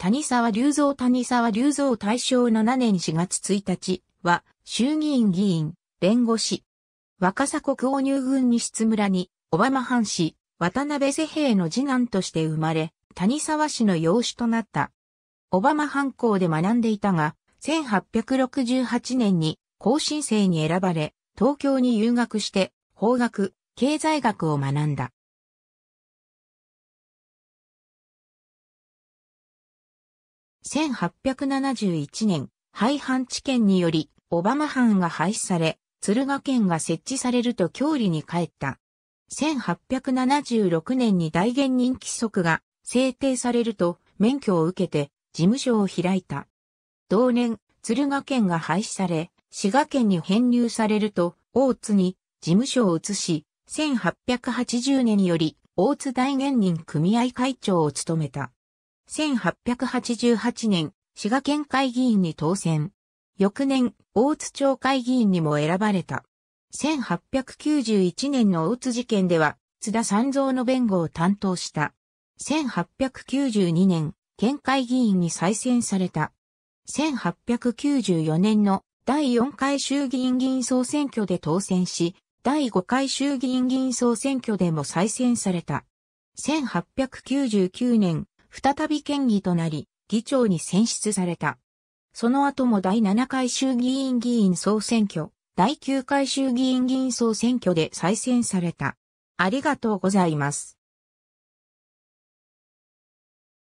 谷沢隆三谷沢隆三大正7年4月1日は、衆議院議員、弁護士。若狭国王入軍に室村に、小浜藩士、渡辺世平の次男として生まれ、谷沢氏の養子となった。小浜藩校で学んでいたが、1868年に後進生に選ばれ、東京に留学して、法学、経済学を学んだ。1871年、廃藩置県により、オバマ藩が廃止され、敦賀県が設置されると郷里に帰った。1876年に大元人規則が制定されると免許を受けて事務所を開いた。同年、敦賀県が廃止され、滋賀県に編入されると、大津に事務所を移し、1880年より大津大元人組合会長を務めた。1888年、滋賀県会議員に当選。翌年、大津町会議員にも選ばれた。1891年の大津事件では、津田三蔵の弁護を担当した。1892年、県会議員に再選された。1894年の第4回衆議院議員総選挙で当選し、第5回衆議院議員総選挙でも再選された。1899年、再び県議となり、議長に選出された。その後も第7回衆議院議員総選挙、第9回衆議院議員総選挙で再選された。ありがとうございます。